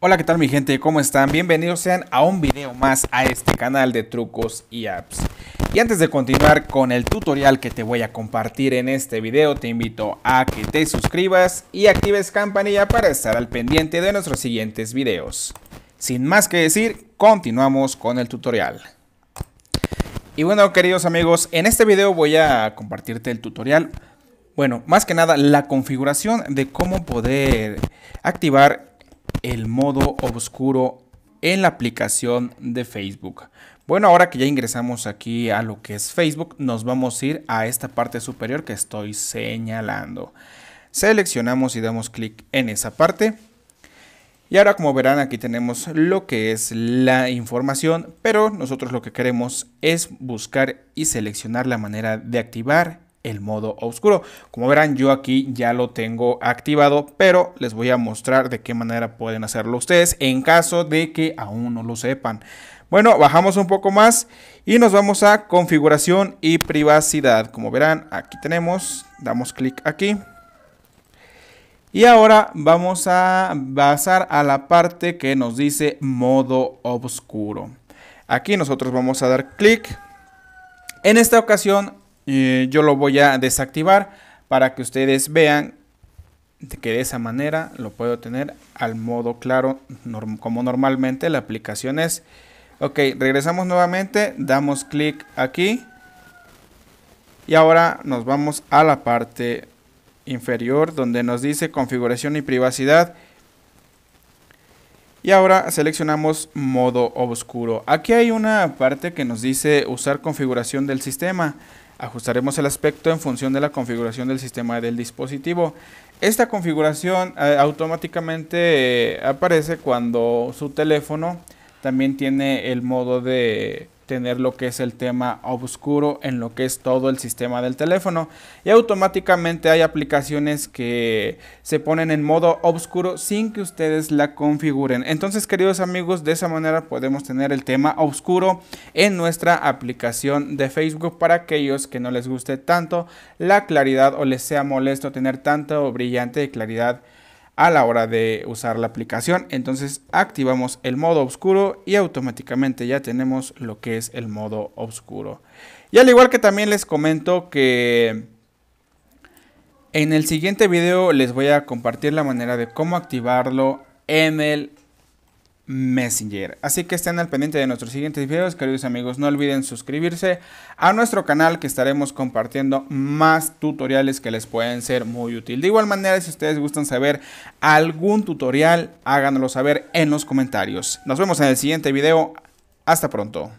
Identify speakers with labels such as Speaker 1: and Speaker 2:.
Speaker 1: Hola, ¿qué tal mi gente? ¿Cómo están? Bienvenidos sean a un video más a este canal de trucos y apps. Y antes de continuar con el tutorial que te voy a compartir en este video, te invito a que te suscribas y actives campanilla para estar al pendiente de nuestros siguientes videos. Sin más que decir, continuamos con el tutorial. Y bueno, queridos amigos, en este video voy a compartirte el tutorial bueno, más que nada la configuración de cómo poder activar el modo oscuro en la aplicación de Facebook. Bueno, ahora que ya ingresamos aquí a lo que es Facebook, nos vamos a ir a esta parte superior que estoy señalando. Seleccionamos y damos clic en esa parte. Y ahora como verán aquí tenemos lo que es la información, pero nosotros lo que queremos es buscar y seleccionar la manera de activar el modo oscuro. Como verán, yo aquí ya lo tengo activado, pero les voy a mostrar de qué manera pueden hacerlo ustedes en caso de que aún no lo sepan. Bueno, bajamos un poco más y nos vamos a configuración y privacidad. Como verán, aquí tenemos, damos clic aquí. Y ahora vamos a pasar a la parte que nos dice modo oscuro. Aquí nosotros vamos a dar clic. En esta ocasión yo lo voy a desactivar para que ustedes vean que de esa manera lo puedo tener al modo claro como normalmente la aplicación es ok regresamos nuevamente damos clic aquí y ahora nos vamos a la parte inferior donde nos dice configuración y privacidad y ahora seleccionamos modo oscuro aquí hay una parte que nos dice usar configuración del sistema Ajustaremos el aspecto en función de la configuración del sistema del dispositivo. Esta configuración eh, automáticamente eh, aparece cuando su teléfono también tiene el modo de tener lo que es el tema oscuro en lo que es todo el sistema del teléfono y automáticamente hay aplicaciones que se ponen en modo oscuro sin que ustedes la configuren entonces queridos amigos de esa manera podemos tener el tema oscuro en nuestra aplicación de facebook para aquellos que no les guste tanto la claridad o les sea molesto tener tanto brillante de claridad a la hora de usar la aplicación. Entonces activamos el modo oscuro y automáticamente ya tenemos lo que es el modo oscuro. Y al igual que también les comento que en el siguiente video les voy a compartir la manera de cómo activarlo en el Messenger. Así que estén al pendiente de nuestros siguientes videos, queridos amigos. No olviden suscribirse a nuestro canal que estaremos compartiendo más tutoriales que les pueden ser muy útil. De igual manera, si ustedes gustan saber algún tutorial, háganoslo saber en los comentarios. Nos vemos en el siguiente video. Hasta pronto.